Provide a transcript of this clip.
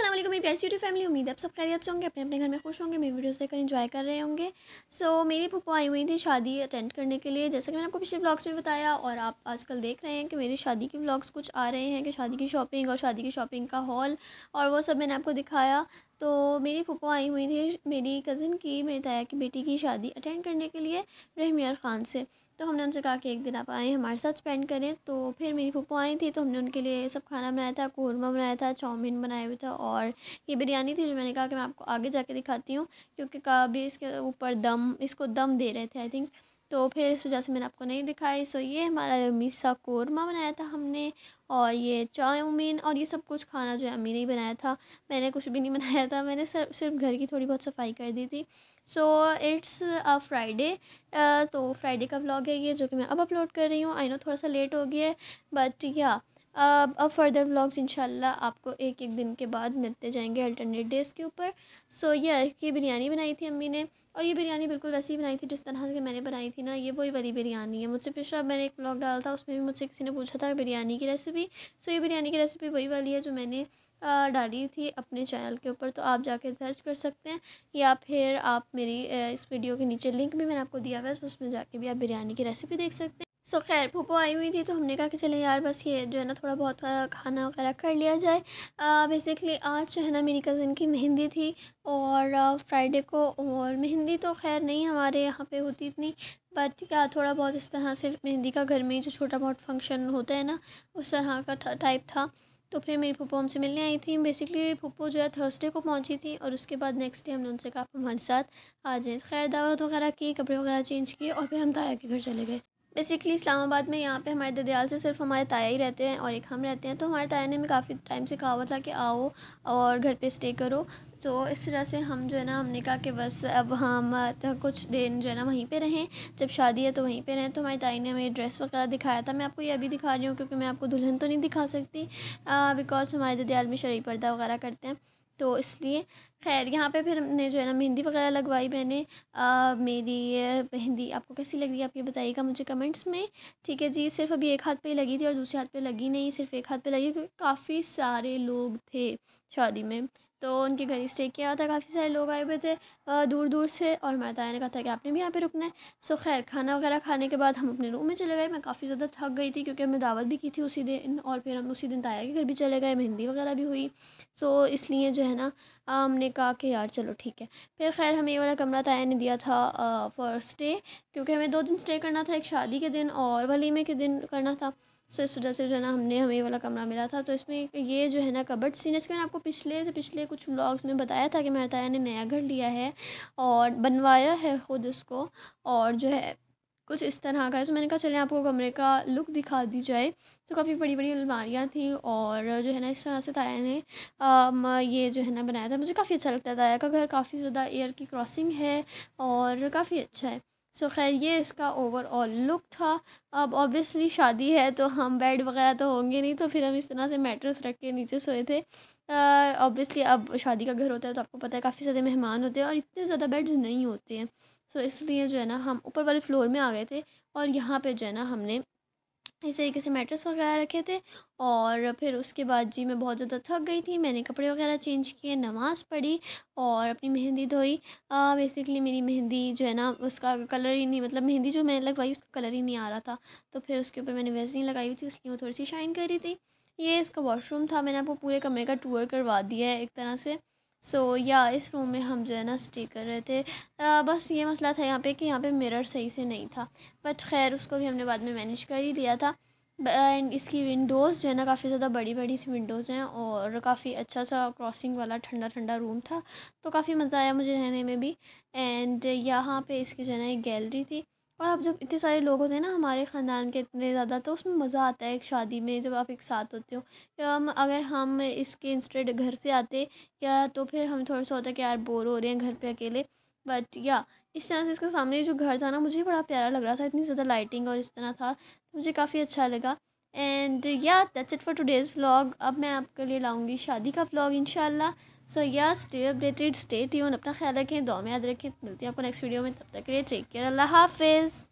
still अल्लाह मेरी प्यारी YouTube family उम्मीद है आप सब खैरियत होंगे अपने अपने घर में खुश होंगे मेरी वीडियोस देखकर एंजॉय कर रहे होंगे सो so, मेरी पप्पा आई हुई थी शादी अटेंड करने के लिए जैसा कि मैंने आपको पिछले ब्लॉग्स में बताया और आप आजकल देख रहे हैं कि मेरी शादी के ब्लॉग्स कुछ आ रहे हैं कि शादी की शॉपिंग और शादी की शॉपिंग का हॉल और वो सब मैंने आपको दिखाया तो मेरी पप्पा आई हुई थी मेरी कज़न की मेरी ताया की बेटी की शादी अटेंड करने के लिए रहमियार ख़ान से तो हमने उनसे कहा कि एक दिन आप आएँ हमारे साथ स्पेंड करें तो फिर मेरी पप्पा आई थी तो हमने उनके लिए सब खाना बनाया था कौरमा बनाया था चाउमीन बनाया हुआ था और और ये बिरयानी थी जो मैंने कहा कि मैं आपको आगे जाके दिखाती हूँ क्योंकि अभी इसके ऊपर दम इसको दम दे रहे थे आई थिंक तो फिर इस वजह से मैंने आपको नहीं दिखाई सो ये हमारा मीसा कोरमा बनाया था हमने और ये चाउमीन और ये सब कुछ खाना जो है अम्मी ने ही बनाया था मैंने कुछ भी नहीं बनाया था मैंने सिर्फ सिर्फ घर की थोड़ी बहुत सफाई कर दी थी सो इट्स अ फ्राइडे तो फ्राइडे का व्लॉग है ये जो कि मैं अब अपलोड कर रही हूँ आई नो थोड़ा सा लेट हो गया है बट या अब फर्दर ब्लॉग्स इंशाल्लाह आपको एक एक दिन के बाद मिलते जाएंगे अल्टरनेट डेज़ के ऊपर सो ये की बिरयानी बनाई थी अम्मी ने और ये बिरयानी बिल्कुल वैसी ही बनाई थी जिस तरह से मैंने बनाई थी ना ये वही वाली बिरयानी है मुझसे पिछला मैंने एक ब्लॉग डाला था उसमें भी मुझसे किसी ने पूछा था बिरयानी की रेसिपी सो ये बिरयानी की रेसिपी वही वाली है जो मैंने डाली थी अपने चैनल के ऊपर तो आप जाके सर्च कर सकते हैं या फिर आप मेरी इस वीडियो के नीचे लिंक भी मैंने आपको दिया हुआ है तो उसमें जाके भी आप बिरयानी की रेसिपी देख सकते हैं सो खैर फूपो आई हुई थी तो हमने कहा कि चले यार बस ये जो है ना थोड़ा बहुत खाना वगैरह कर लिया जाए बेसिकली आज जो है ना मेरी कज़न की मेहंदी थी और फ्राइडे को और मेहंदी तो खैर नहीं हमारे यहाँ पे होती इतनी बट क्या थोड़ा बहुत इस तरह से मेहंदी का घर में जो छोटा मोटा फंक्शन होता है ना उस तरह का टाइप था तो फिर मेरी पप्पो हमसे मिलने आई थी बेसिकली पप्पो जो है थर्सडे को पहुंची थी और उसके बाद नेक्स्ट डे हमने उनसे कहा हमारे साथ आ जाएँ खैर दावत वगैरह की कपड़े वगैरह चेंज किए और फिर हम ताया के घर चले गए बेसिकली इस्लामाबाद में यहाँ पे हमारे ददयाल से सिर्फ हमारे ताया ही रहते हैं और एक हम रहते हैं तो हमारे ताया ने हमें काफ़ी टाइम से कहा हुआ था कि आओ और घर पे स्टे करो तो इस वजह से हम जो है ना हमने कहा कि बस अब हम कुछ दिन जो है ना वहीं पे रहें जब शादी है तो वहीं पे रहें तो हमारी ताई ने हमें ड्रेस वगैरह दिखाया था मैं आपको ये अभी दिखा रही हूँ क्योंकि मैं आपको दुल्हन तो नहीं दिखा सकती बिकॉज़ हमारे ददयाल में शरीर पर्दा वगैरह करते हैं तो इसलिए खैर यहाँ पे फिर हमने जो है ना मेहंदी वगैरह लगवाई मैंने आ, मेरी मेहंदी आपको कैसी लग रही है आप ये बताइएगा मुझे कमेंट्स में ठीक है जी सिर्फ अभी एक हाथ पे लगी थी और दूसरे हाथ पे लगी नहीं सिर्फ एक हाथ पे लगी क्योंकि काफ़ी सारे लोग थे शादी में तो उनके घर ही स्टे किया था काफ़ी सारे लोग आए हुए थे दूर दूर से और मैं ताया ने कहा था कि आपने भी यहाँ पे रुकना है सो खैर खाना वगैरह खाने के बाद हम अपने रूम में चले गए मैं काफ़ी ज़्यादा थक गई थी क्योंकि हमने दावत भी की थी उसी दिन और फिर हम उसी दिन ताया के घर भी चले गए मेहंदी वगैरह भी हुई सो इसलिए जो है ना हमने कहा कि यार चलो ठीक है फिर खैर हमें ये वाला कमरा ताया ने दिया था फर्स्ट डे क्योंकि हमें दो दिन स्टे करना था एक शादी के दिन और वलीमे के दिन करना था सो इस वजह से जो है ना हमने हमें वाला कमरा मिला था तो इसमें ये जो है ना कबर्ड सीन इसके मैंने आपको पिछले से पिछले कुछ ब्लॉग्स में बताया था कि मेरा ताया ने नया घर लिया है और बनवाया है ख़ुद इसको और जो है कुछ इस तरह का है तो मैंने कहा चलें आपको कमरे का लुक दिखा दी जाए तो काफ़ी बड़ी बड़ी अलमारियाँ थी और जो है ना इस तरह से ताया ने आ, ये जो है ना बनाया था मुझे काफ़ी अच्छा लगता है ताया का घर काफ़ी ज़्यादा एयर की क्रॉसिंग है और काफ़ी अच्छा है सो खैर ये इसका ओवरऑल लुक था अब ऑब्वियसली शादी है तो हम बेड वगैरह तो होंगे नहीं तो फिर हम इस तरह से मैट्रेस रख के नीचे सोए थे ऑब्वियसली uh, अब शादी का घर होता है तो आपको पता है काफ़ी ज़्यादा मेहमान होते हैं और इतने ज़्यादा बेड्स नहीं होते हैं सो so, इसलिए जो है ना हम ऊपर वाले फ्लोर में आ गए थे और यहाँ पे जो है ना हमने इस तरीके से मैट्रेस वगैरह रखे थे और फिर उसके बाद जी मैं बहुत ज़्यादा थक गई थी मैंने कपड़े वगैरह चेंज किए नमाज़ पढ़ी और अपनी मेहंदी धोई बेसिकली मेरी मेहंदी जो है ना उसका कलर ही नहीं मतलब मेहंदी जो मैंने लगवाई उसका कलर ही नहीं आ रहा था तो फिर उसके ऊपर मैंने वैसे लगाई हुई थी इसलिए वो थोड़ी सी शाइन करी थी ये इसका वॉशरूम था मैंने आपको पूरे कमरे का टूर करवा दिया है एक तरह से सो so, या इस रूम में हम जो है ना स्टे कर रहे थे आ, बस ये मसला था यहाँ पे कि यहाँ पे मिरर सही से नहीं था बट खैर उसको भी हमने बाद में मैनेज कर ही लिया था एंड इसकी विंडोज़ जो है ना काफ़ी ज़्यादा बड़ी बड़ी सी विंडोज़ हैं और काफ़ी अच्छा सा क्रॉसिंग वाला ठंडा ठंडा रूम था तो काफ़ी मज़ा आया मुझे रहने में भी एंड यहाँ पे इसकी जो है ना एक गैलरी थी और आप जब इतने सारे लोग होते हैं ना हमारे ख़ानदान के इतने ज़्यादा तो उसमें मज़ा आता है एक शादी में जब आप एक साथ होते हो या हम अगर हम इसके इंस्टेड घर से आते या तो फिर हम थोड़ा सा होता है कि यार बोर हो रहे हैं घर पे अकेले बट या इस तरह से इसके सामने जो घर था ना मुझे बड़ा प्यारा लग रहा था इतनी ज़्यादा लाइटिंग और इस तरह था तो मुझे काफ़ी अच्छा लगा एंड या that's it for today's vlog अब मैं आपके लिए लाऊंगी शादी का व्लॉग इंशाल्लाह सो या स्टे अपडेटेड स्टे ट्यून अपना ख्याल रखें दो में याद रखें मिलती है आपको नेक्स्ट वीडियो में तब तक के लिए टेक केयर अल्लाह हाफिज़